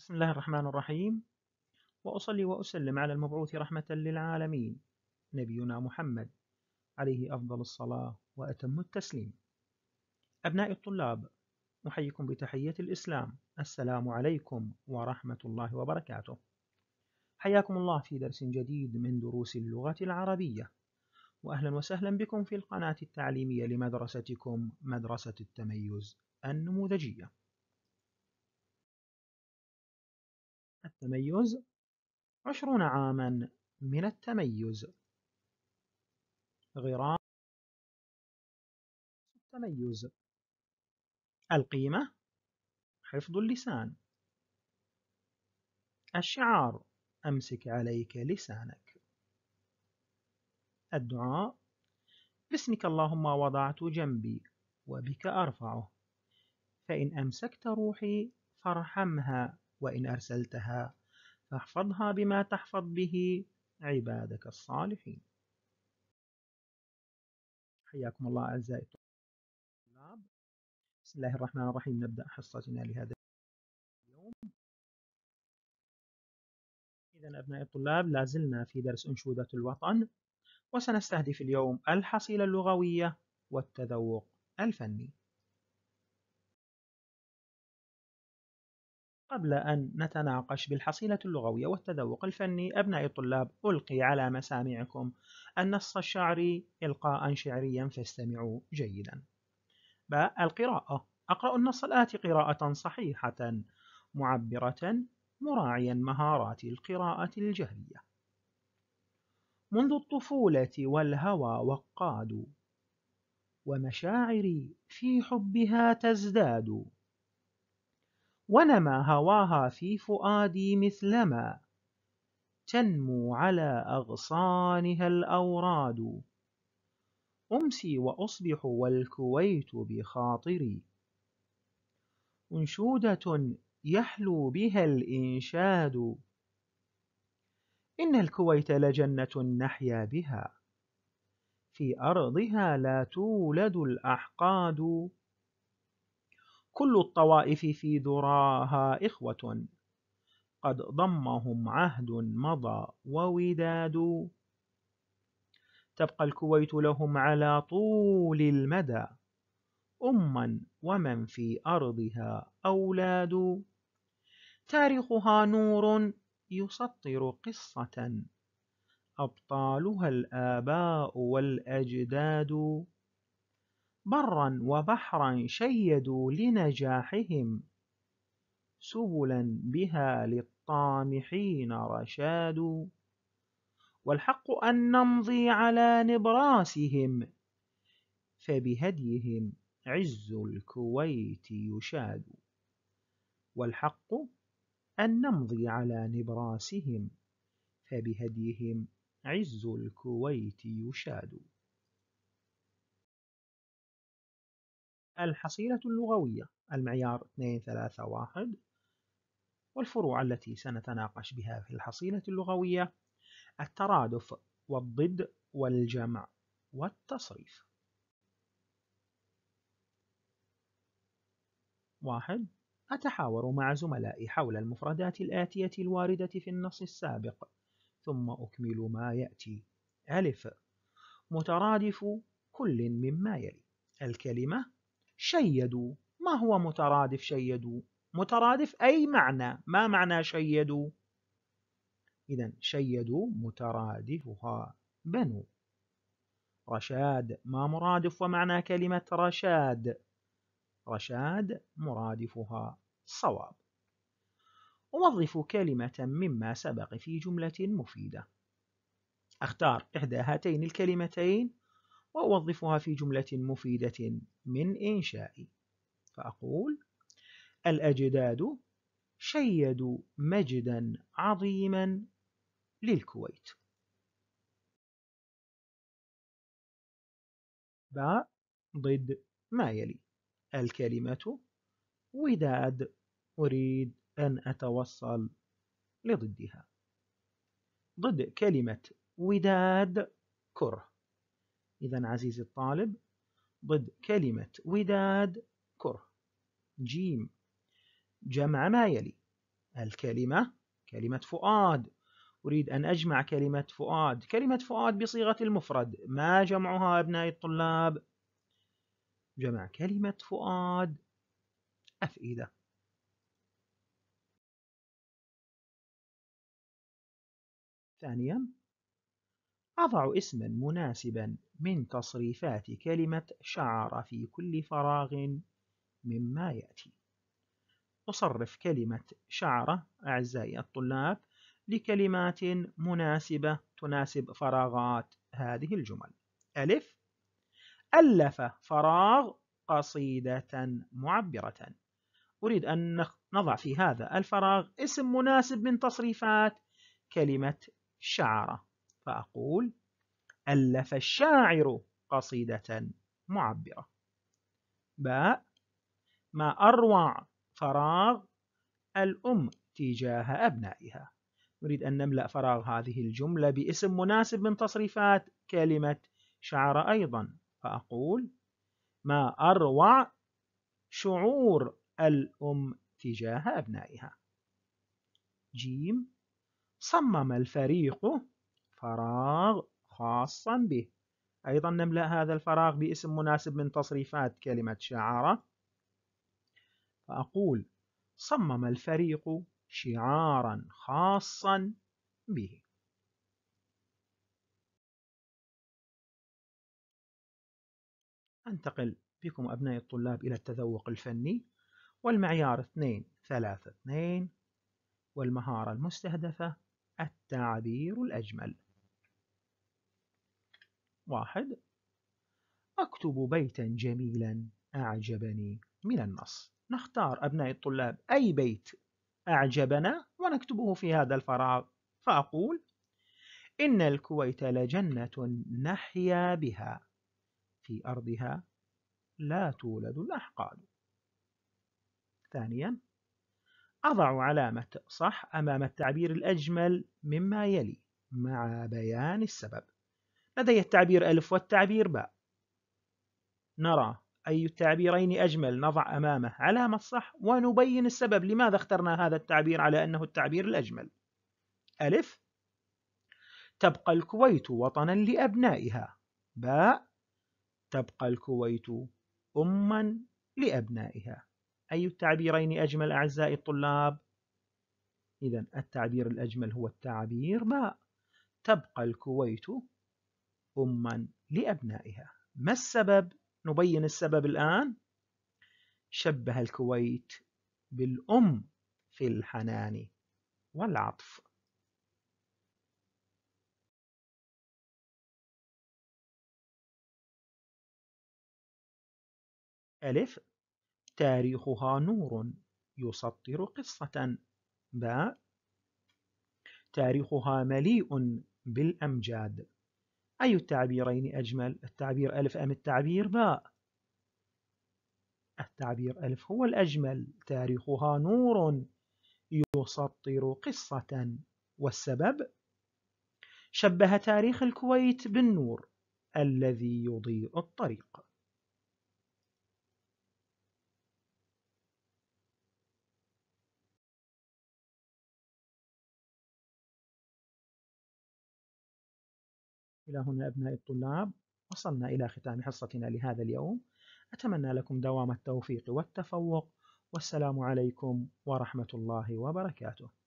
بسم الله الرحمن الرحيم وأصلي وأسلم على المبعوث رحمة للعالمين نبينا محمد عليه أفضل الصلاة وأتم التسليم أبناء الطلاب أحييكم بتحية الإسلام السلام عليكم ورحمة الله وبركاته حياكم الله في درس جديد من دروس اللغة العربية وأهلا وسهلا بكم في القناة التعليمية لمدرستكم مدرسة التميز النموذجية التميز عشرون عاما من التميز غرام التميز القيمة حفظ اللسان الشعار أمسك عليك لسانك الدعاء باسمك اللهم وضعت جنبي وبك أرفعه فإن أمسكت روحي فارحمها وإن أرسلتها فاحفظها بما تحفظ به عبادك الصالحين حياكم الله أعزائي الطلاب بسم الله الرحمن الرحيم نبدأ حصتنا لهذا اليوم إذا أبنائي الطلاب لازلنا في درس أنشودة الوطن وسنستهدف اليوم الحصيلة اللغوية والتذوق الفني قبل أن نتناقش بالحصيلة اللغوية والتذوق الفني أبناء الطلاب ألقي على مسامعكم النص الشعري إلقاء شعريا فاستمعوا جيدا باء القراءة أقرأ النص الآتي قراءة صحيحة معبرة مراعيا مهارات القراءة الجهرية منذ الطفولة والهوى وقاد ومشاعري في حبها تزداد ونما هواها في فؤادي مثلما تنمو على أغصانها الأوراد أمسي وأصبح والكويت بخاطري أنشودة يحلو بها الإنشاد إن الكويت لجنة نحيا بها في أرضها لا تولد الأحقاد كل الطوائف في ذراها إخوة قد ضمهم عهد مضى ووداد تبقى الكويت لهم على طول المدى أما ومن في أرضها أولاد تاريخها نور يسطر قصة أبطالها الآباء والأجداد برا وبحرا شيدوا لنجاحهم سبلا بها للطامحين رشاد والحق أن نمضي على نبراسهم فبهديهم عز الكويت يشاد والحق أن نمضي على نبراسهم فبهديهم عز الكويت يشاد الحصيلة اللغوية المعيار 2 3 1 والفروع التي سنتناقش بها في الحصيلة اللغوية الترادف والضد والجمع والتصريف واحد أتحاور مع زملائي حول المفردات الآتية الواردة في النص السابق ثم أكمل ما يأتي ألف مترادف كل مما يلي الكلمة شيدوا ما هو مترادف شيدوا مترادف أي معنى ما معنى شيدوا إذا شيدوا مترادفها بنوا رشاد ما مرادف ومعنى كلمة رشاد رشاد مرادفها صواب أوظف كلمة مما سبق في جملة مفيدة أختار إحدى هاتين الكلمتين وأوظفها في جملة مفيدة من إنشائي فأقول الأجداد شيدوا مجدا عظيما للكويت باء ضد ما يلي الكلمة وداد أريد أن أتوصل لضدها ضد كلمة وداد كره إذا عزيزي الطالب ضد كلمة وداد كره جيم جمع ما يلي الكلمة كلمة فؤاد أريد أن أجمع كلمة فؤاد كلمة فؤاد بصيغة المفرد ما جمعها أبنائي الطلاب جمع كلمة فؤاد أفئدة ثانيا أضع اسما مناسبا من تصريفات كلمة شعر في كل فراغ مما يأتي أصرف كلمة شعر أعزائي الطلاب لكلمات مناسبة تناسب فراغات هذه الجمل ألف ألف فراغ قصيدة معبرة أريد أن نضع في هذا الفراغ اسم مناسب من تصريفات كلمة شعر فأقول ألف الشاعر قصيدة معبرة باء ما أروع فراغ الأم تجاه أبنائها نريد أن نملأ فراغ هذه الجملة باسم مناسب من تصريفات كلمة شعر أيضا فأقول ما أروع شعور الأم تجاه أبنائها جيم صمم الفريق فراغ خاصا به أيضا نملأ هذا الفراغ باسم مناسب من تصريفات كلمة شعارة فأقول صمم الفريق شعارا خاصا به أنتقل بكم أبناء الطلاب إلى التذوق الفني والمعيار 2 3 2 والمهارة المستهدفة التعبير الأجمل واحد أكتب بيتا جميلا أعجبني من النص نختار أبناء الطلاب أي بيت أعجبنا ونكتبه في هذا الفراغ فأقول إن الكويت لجنة نحيا بها في أرضها لا تولد الأحقاد ثانيا أضع علامة صح أمام التعبير الأجمل مما يلي مع بيان السبب لدي التعبير ألف والتعبير باء نرى أي التعبيرين أجمل نضع أمامه علامة صح ونبين السبب لماذا اخترنا هذا التعبير على أنه التعبير الأجمل ألف تبقى الكويت وطنا لأبنائها باء تبقى الكويت أما لأبنائها أي التعبيرين أجمل أعزائي الطلاب؟ إذا التعبير الأجمل هو التعبير باء تبقى الكويت أما لأبنائها ما السبب؟ نبين السبب الآن شبه الكويت بالأم في الحنان والعطف ألف تاريخها نور يسطر قصة باء تاريخها مليء بالأمجاد أي التعبيرين أجمل التعبير ألف أم التعبير باء التعبير ألف هو الأجمل تاريخها نور يسطر قصة والسبب شبه تاريخ الكويت بالنور الذي يضيء الطريق إلى هنا أبنائي الطلاب وصلنا إلى ختام حصتنا لهذا اليوم أتمنى لكم دوام التوفيق والتفوق والسلام عليكم ورحمة الله وبركاته